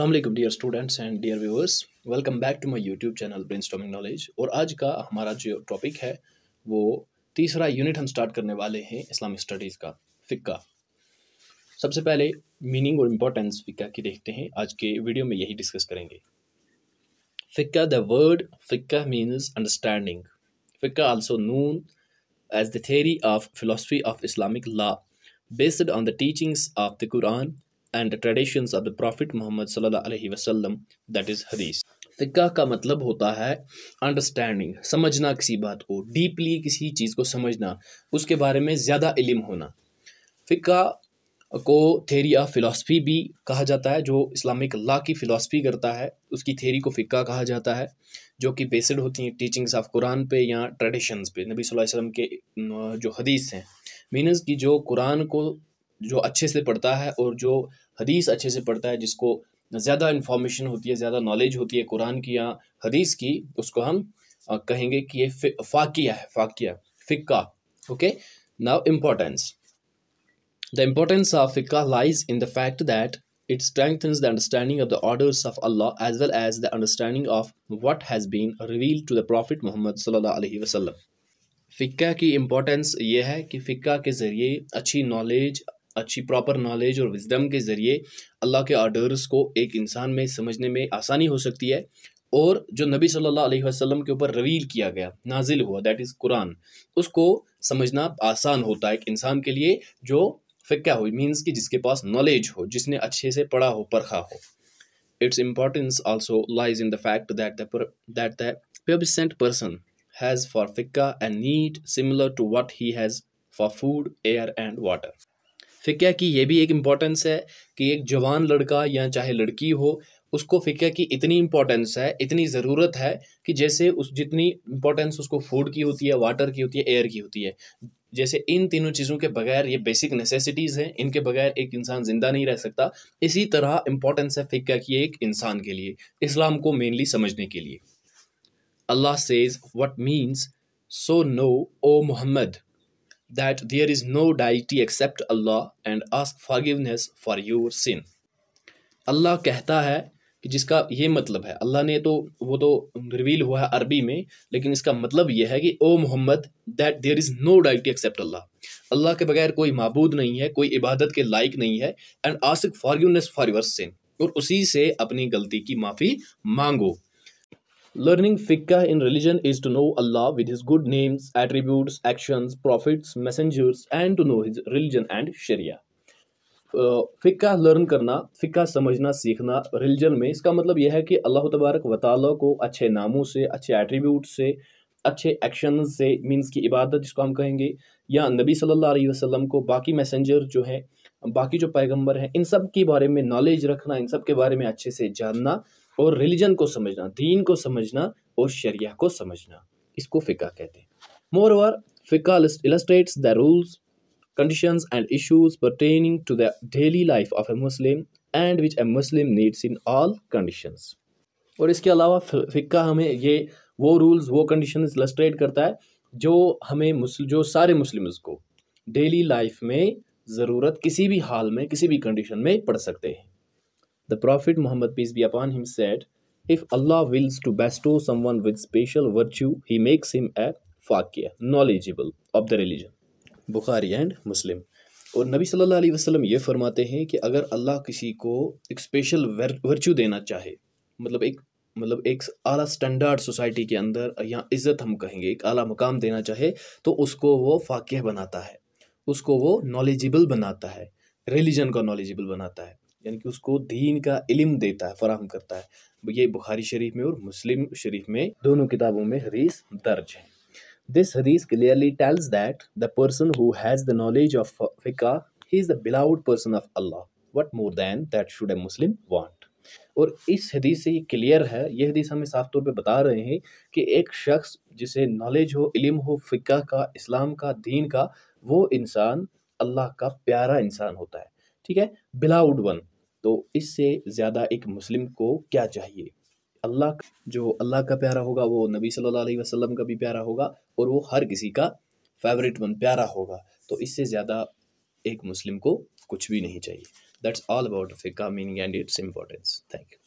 अल्लाम dear students and dear viewers welcome back to my YouTube channel brain knowledge और आज का हमारा जो टॉपिक है वो तीसरा यूनिट हम स्टार्ट करने वाले हैं इस्लामिक स्टडीज़ का फ़िक्का सबसे पहले मीनिंग और इम्पोर्टेंस फ़िक्का की देखते हैं आज के वीडियो में यही डिस्कस करेंगे फ़िक्का द वर्ड फ़िक्का मीन्स अंडरस्टैंडिंग फ़िक्का also known as the theory of philosophy of Islamic law based on the teachings of the Quran and traditions of the prophet Muhammad सल्लल्लाहु अलैहि वसल्लम दैट इज़ हदीस फ़िका का मतलब होता है अंडरस्टैंडिंग समझना किसी बात को डीपली किसी चीज़ को समझना उसके बारे में ज़्यादा इल्म होना फ़िका को थेरी ऑफ फ़िलासफ़ी भी कहा जाता है जो इस्लामिक ला की फ़िलासफ़ी करता है उसकी थेरी को फ़िका कहा जाता है जो कि बेसड होती हैं टीचिंग्स ऑफ कुरान पे या ट्रेडिशंस पे नबी वसल्लम के जो हदीस हैं मीनस की जो कुरान को जो अच्छे से पढ़ता है और जो हदीस अच्छे से पढ़ता है जिसको ज़्यादा इन्फॉर्मेशन होती है ज़्यादा नॉलेज होती है कुरान की या हदीस की उसको हम कहेंगे कि ये फाकिया है फाकिया फ़िक्का okay now importance the importance of फ़िक्का lies in the fact that it strengthens the understanding of the orders of Allah as well as the understanding of what has been reveal to the prophet Muhammad sallallahu alaihi फ़िक्का की importance ये है कि फ़िक्का के ज़रिए अच्छी knowledge अच्छी प्रॉपर नॉलेज और विजडम के ज़रिए अल्लाह के आर्डर्स को एक इंसान में समझने में आसानी हो सकती है और जो नबी सल्लल्लाहु अलैहि वसल्लम के ऊपर रवील किया गया नाजिल हुआ दैट इज़ कुरान उसको समझना आसान होता है एक इंसान के लिए जो फ़िक्का हो मीन्स कि जिसके पास नॉलेज हो जिसने अच्छे से पढ़ा हो परखा हो its importance also lies in the fact that that the pubescent person has for फिक्का and need similar to what he has for food air and water फ़िक्र की ये भी एक इम्पॉर्टेंस है कि एक जवान लड़का या चाहे लड़की हो उसको फ़िक्र की इतनी इम्पॉर्टेंस है इतनी ज़रूरत है कि जैसे उस जितनी इम्पोर्टेंस उसको फूड की होती है वाटर की होती है एयर की होती है जैसे इन तीनों चीज़ों के बगैर ये बेसिक नेसेसिटीज़ हैं इनके बगैर एक इंसान ज़िंदा नहीं रह सकता इसी तरह इम्पॉर्टेंस है फ़िक्र की एक इंसान के लिए इस्लाम को मेनली समझने के लिए Allah says what means so know O Muhammad that there is no deity except Allah and ask forgiveness for your sin. Allah कहता है कि जिसका ये मतलब है अल्लाह ने तो वो तो रिवील हुआ है अरबी में लेकिन इसका मतलब ये है कि O Muhammad that there is no deity except Allah Allah के बगैर कोई मबूद नहीं है कोई इबादत के लायक नहीं है एंड आस्क यूनेस फॉर योर सिन और उसी से अपनी गलती की माफ़ी मांगो Learning fiqh in religion is to know Allah with His good names, attributes, actions, prophets, messengers, and to know His religion and Sharia. फ़िक्का uh, लर्न करना फ़िक्का समझना सीखना रिलीजन में इसका मतलब यह है कि अल्लाह तबारक व को अच्छे नामों से अच्छे एट्रीब्यूट से अच्छे एक्शन से मीन्स की इबादत जिसको हम कहेंगे या नबी सल्लल्लाहु अलैहि वसल्लम को बाकी मैसेंजर जो हैं बाकी जो पैगंबर हैं इन सब के बारे में नॉलेज रखना इन सब के बारे में अच्छे से जानना और रिलीजन को समझना दीन को समझना और शरिया को समझना इसको फ़िका कहते हैं मोर ओवर फ़िका illustrates the rules conditions and issues pertaining to the daily life of a Muslim and which a Muslim needs in all condition और इसके अलावा फ़िका हमें ये वो रूल्स वो कंडीशन इलस्ट्रेट करता है जो हमें मुस्ल जो सारे मुस्लिम्स को डेली लाइफ में ज़रूरत किसी भी हाल में किसी भी कंडीशन में पढ़ सकते हैं The Prophet Muhammad, peace be upon him, said, If Allah wills to bestow someone with special virtue, he makes him a faqih, knowledgeable of the religion. Bukhari and Muslim. और नबी सल्लल्लाहु अलैहि वसल्लम ये फरमाते हैं कि अगर अल्लाह किसी को एक स्पेशल वर्चू देना चाहे मतलब एक मतलब एक आला स्टैंडर्ड सोसाइटी के अंदर या इज़्ज़त हम कहेंगे एक आला मकाम देना चाहे तो उसको वो फ़ाक़िह बनाता है उसको वो नॉलेजेबल बनाता है रिलीजन का नॉलेजेबल बनाता है यानी कि उसको दीन का इलम देता है फराहम करता है ये बुखारी शरीफ में और मुस्लिम शरीफ में दोनों किताबों में हदीस दर्ज है दिस हदीस clearly tells that the person who has the knowledge of फिका he is the beloved person of Allah what more than that should a Muslim want और इस हदीस से ये क्लियर है ये हदीस हमें साफ तौर पे बता रहे हैं कि एक शख्स जिसे नॉलेज हो इल्म हो फ़िका का इस्लाम का दीन का वो इंसान अल्लाह का प्यारा इंसान होता है ठीक है बिलाउड वन तो इससे ज़्यादा एक मुस्लिम को क्या चाहिए अल्लाह जो अल्लाह का प्यारा होगा वो नबी सल्लल्लाहु अलैहि वसल्लम का भी प्यारा होगा और वो हर किसी का फेवरेट वन प्यारा होगा तो इससे ज़्यादा एक मुस्लिम को कुछ भी नहीं चाहिए दैट्स ऑल अबाउट फिका meaning and its importance thank you